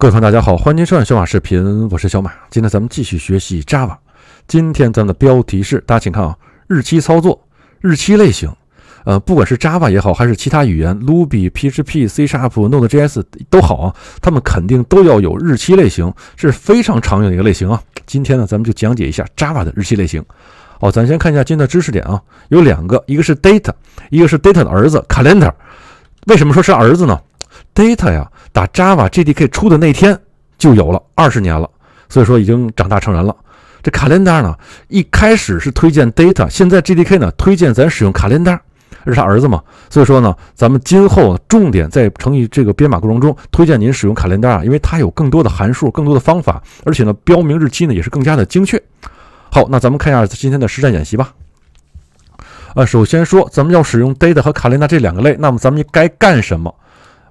各位朋友，大家好，欢迎收看小马视频，我是小马。今天咱们继续学习 Java。今天咱们的标题是：大家请看啊，日期操作，日期类型。呃，不管是 Java 也好，还是其他语言，Ruby、PHP、C Sharp、Node.js 都好啊，他们肯定都要有日期类型，这是非常常用的一个类型啊。今天呢，咱们就讲解一下 Java 的日期类型。哦，咱先看一下今天的知识点啊，有两个，一个是 Date，一个是 Date 的儿子 Calendar。为什么说是儿子呢？Data 呀，打 Java JDK 出的那天就有了，二十年了，所以说已经长大成人了。这 Calendar 呢，一开始是推荐 Data，现在 JDK 呢推荐咱使用 Calendar，是他儿子嘛？所以说呢，咱们今后重点在乘以这个编码过程中推荐您使用 Calendar 啊，因为它有更多的函数，更多的方法，而且呢标明日期呢也是更加的精确。好，那咱们看一下今天的实战演习吧。啊，首先说咱们要使用 Data 和 Calendar 这两个类，那么咱们该干什么？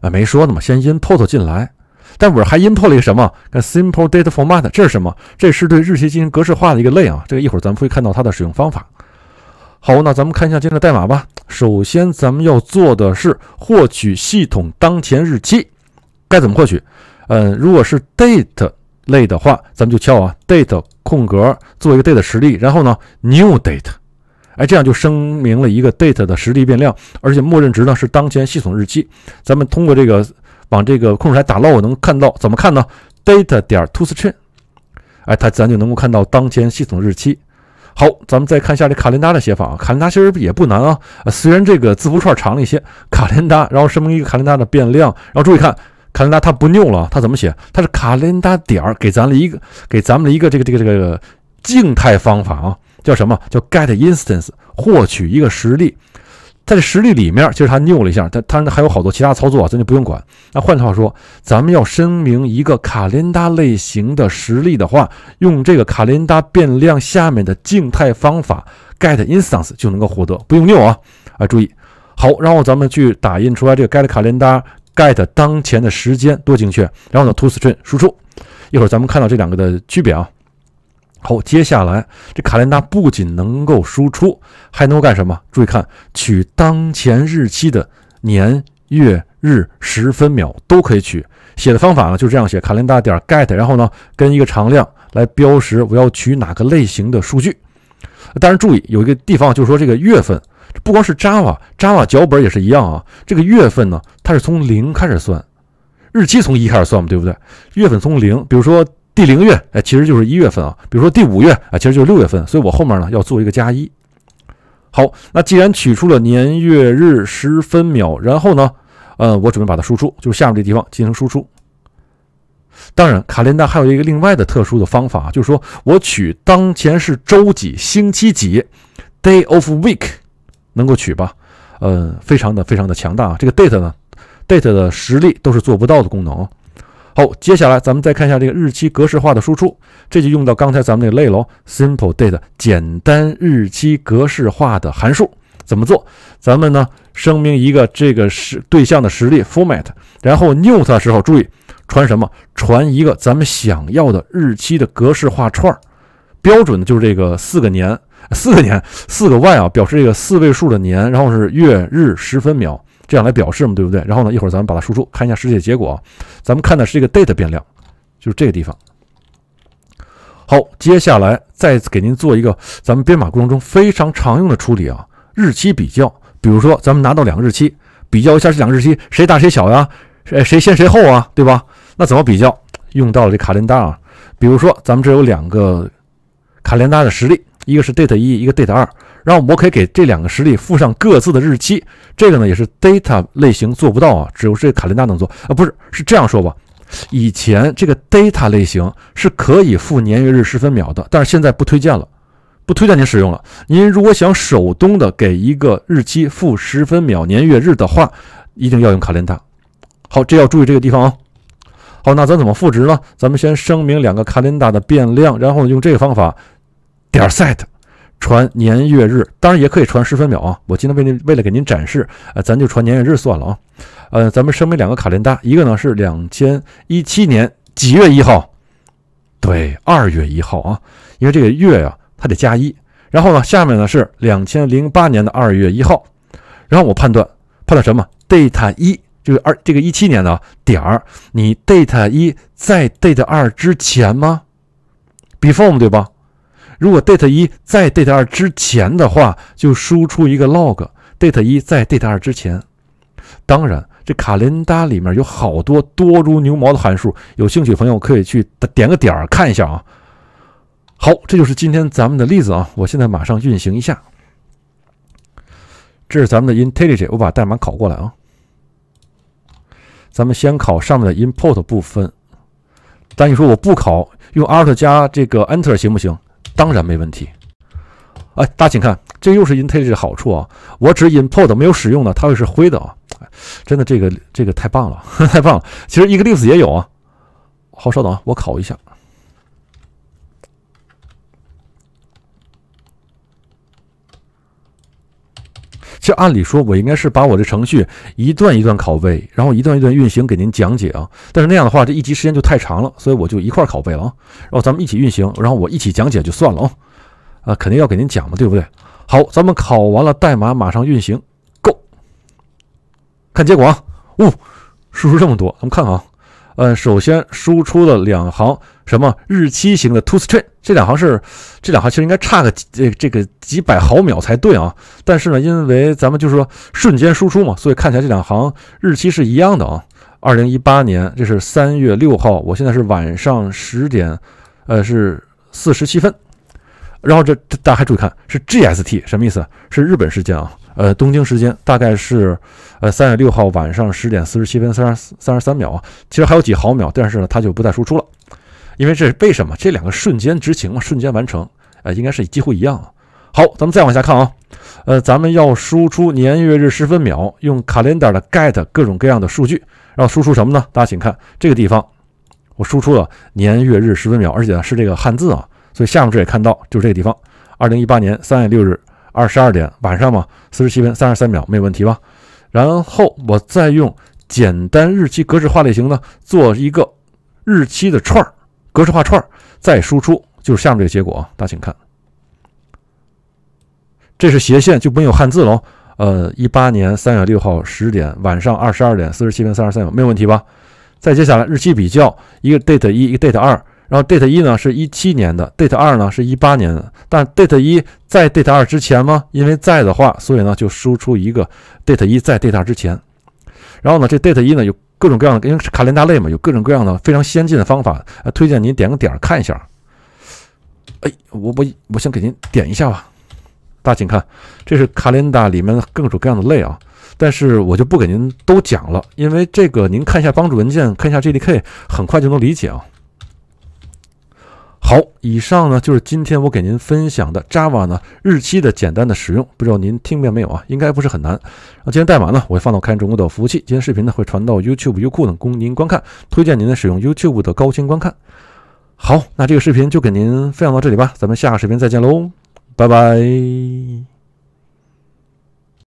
啊，没说呢嘛，先 import 进来，但我还 import 了一个什么？simple date format，这是什么？这是对日期进行格式化的一个类啊。这个一会儿咱们会看到它的使用方法。好，那咱们看一下今天的代码吧。首先，咱们要做的是获取系统当前日期，该怎么获取？嗯，如果是 date 类的话，咱们就敲啊 date 空格做一个 date 实例，然后呢 new date。哎，这样就声明了一个 date 的实力变量，而且默认值呢是当前系统日期。咱们通过这个往这个控制台打漏，我能看到怎么看呢？date 点 toString，哎，它咱就能够看到当前系统日期。好，咱们再看一下这卡琳达的写法啊，卡琳达其实也不难啊。虽然这个字符串长了一些，卡琳达，然后声明一个卡琳达的变量，然后注意看卡琳达，它不 new 了，它怎么写？它是卡琳达点儿给咱了一个给咱们的一个这个这个这个静态方法啊。叫什么叫 get instance 获取一个实例，在这实例里面，其实他 new 了一下，它它还有好多其他操作，咱就不用管。那换句话说，咱们要声明一个卡琳达类型的实例的话，用这个卡琳达变量下面的静态方法 get instance 就能够获得，不用 new 啊啊，注意好。然后咱们去打印出来这个 get 卡琳达 get 当前的时间多精确，然后呢 to string 输出，一会儿咱们看到这两个的区别啊。好，接下来这卡琳达不仅能够输出，还能够干什么？注意看，取当前日期的年、月、日、时、分、秒都可以取。写的方法呢，就是这样写：卡琳达点 get，然后呢跟一个常量来标识我要取哪个类型的数据。当然注意有一个地方，就是说这个月份，不光是 Java，Java 脚本也是一样啊。这个月份呢，它是从零开始算，日期从一开始算嘛，对不对？月份从零，比如说。第零月哎，其实就是一月份啊。比如说第五月啊，其实就是六月份。所以我后面呢要做一个加一。好，那既然取出了年月日时分秒，然后呢，呃，我准备把它输出，就是下面这地方进行输出。当然，卡琳达还有一个另外的特殊的方法，就是说我取当前是周几、星期几，day of week，能够取吧？嗯，非常的非常的强大。啊！这个 date 呢，date 的实力都是做不到的功能。好，接下来咱们再看一下这个日期格式化的输出，这就用到刚才咱们那个内容 s i m p l e date 简单日期格式化的函数怎么做？咱们呢声明一个这个实对象的实例 format，然后 new 它时候注意传什么？传一个咱们想要的日期的格式化串儿，标准的就是这个四个年四个年四个 Y 啊，表示这个四位数的年，然后是月日时分秒。这样来表示嘛，对不对？然后呢，一会儿咱们把它输出，看一下实际的结果。啊。咱们看的是这个 date 变量，就是这个地方。好，接下来再给您做一个咱们编码过程中非常常用的处理啊，日期比较。比如说，咱们拿到两个日期，比较一下这两个日期谁大谁小呀？谁先谁后啊？对吧？那怎么比较？用到了这卡年单啊。比如说，咱们这有两个卡年单的实例，一个是 date 一，一个 date 二。然后我们可以给这两个实例附上各自的日期，这个呢也是 data 类型做不到啊，只有这个卡琳达能做啊。不是，是这样说吧？以前这个 data 类型是可以附年月日时分秒的，但是现在不推荐了，不推荐您使用了。您如果想手动的给一个日期附时分秒年月日的话，一定要用卡琳达。好，这要注意这个地方啊。好，那咱怎么赋值呢？咱们先声明两个卡琳达的变量，然后用这个方法点 set。传年月日，当然也可以传十分秒啊。我今天为您为了给您展示，呃，咱就传年月日算了啊。呃，咱们声明两个卡年搭，一个呢是两千一七年几月一号，对，二月一号啊，因为这个月呀，它得加一。然后呢，下面呢是两千零八年的二月一号。然后我判断判断什么？date 一就是二这个一七年的点儿，你 date 一在 date 二之前吗？Before 对吧？如果 date 一在 date 二之前的话，就输出一个 log date 一在 date 二之前。当然，这卡林达里面有好多多如牛毛的函数，有兴趣朋友可以去点个点儿看一下啊。好，这就是今天咱们的例子啊。我现在马上运行一下。这是咱们的 integrity，我把代码拷过来啊。咱们先考上面的 import 部分。但你说我不考，用 alt 加这个 enter 行不行？当然没问题，哎，大家请看，这又是 IntelliJ 的好处啊！我只 import 没有使用的，它会是灰的啊！真的，这个这个太棒了，太棒了！其实 Eclipse 也有啊。好，稍等，啊，我考一下。这按理说，我应该是把我的程序一段一段拷贝，然后一段一段运行给您讲解啊。但是那样的话，这一集时间就太长了，所以我就一块拷贝了啊。然后咱们一起运行，然后我一起讲解就算了啊。啊，肯定要给您讲嘛，对不对？好，咱们拷完了代码，马上运行，Go，看结果啊。呜，输出这么多，咱们看看啊。呃，首先输出了两行什么日期型的 to string，这两行是这两行其实应该差个这这个几百毫秒才对啊。但是呢，因为咱们就是说瞬间输出嘛，所以看起来这两行日期是一样的啊。二零一八年，这是三月六号，我现在是晚上十点，呃，是四十七分。然后这这大家还注意看，是 GST 什么意思是日本时间啊。呃，东京时间大概是，呃，三月六号晚上十点四十七分三十三三十三秒啊，其实还有几毫秒，但是呢，它就不再输出了，因为这是为什么？这两个瞬间执行嘛，瞬间完成，呃，应该是几乎一样啊。好，咱们再往下看啊，呃，咱们要输出年月日时分秒，用 calendar 的 get 各种各样的数据，然后输出什么呢？大家请看这个地方，我输出了年月日时分秒，而且是这个汉字啊，所以下面这也看到，就是这个地方，二零一八年三月六日。二十二点晚上嘛，四十七分三十三秒没有问题吧？然后我再用简单日期格式化类型呢，做一个日期的串儿，格式化串儿再输出，就是下面这个结果啊，大家请看，这是斜线就没有汉字喽。呃，一八年三月六号十点晚上二十二点四十七分三十三秒没有问题吧？再接下来日期比较，一个 date 一，一个 date 二。然后 date 一呢是一七年的，date 二呢是一八年的。但 date 一在 date 二之前吗？因为在的话，所以呢就输出一个 date 一在 date 二之前。然后呢，这 date 一呢有各种各样的，因为是卡琳达类嘛，有各种各样的非常先进的方法啊，推荐您点个点儿看一下。哎，我我我先给您点一下吧。大家请看，这是卡琳达里面各种各样的类啊。但是我就不给您都讲了，因为这个您看一下帮助文件，看一下 JDK，很快就能理解啊。好，以上呢就是今天我给您分享的 Java 呢日期的简单的使用，不知道您听明白没有啊？应该不是很难。那今天代码呢，我会放到开中国的服务器，今天视频呢会传到 YouTube、优酷等供您观看，推荐您呢使用 YouTube 的高清观看。好，那这个视频就给您分享到这里吧，咱们下个视频再见喽，拜拜。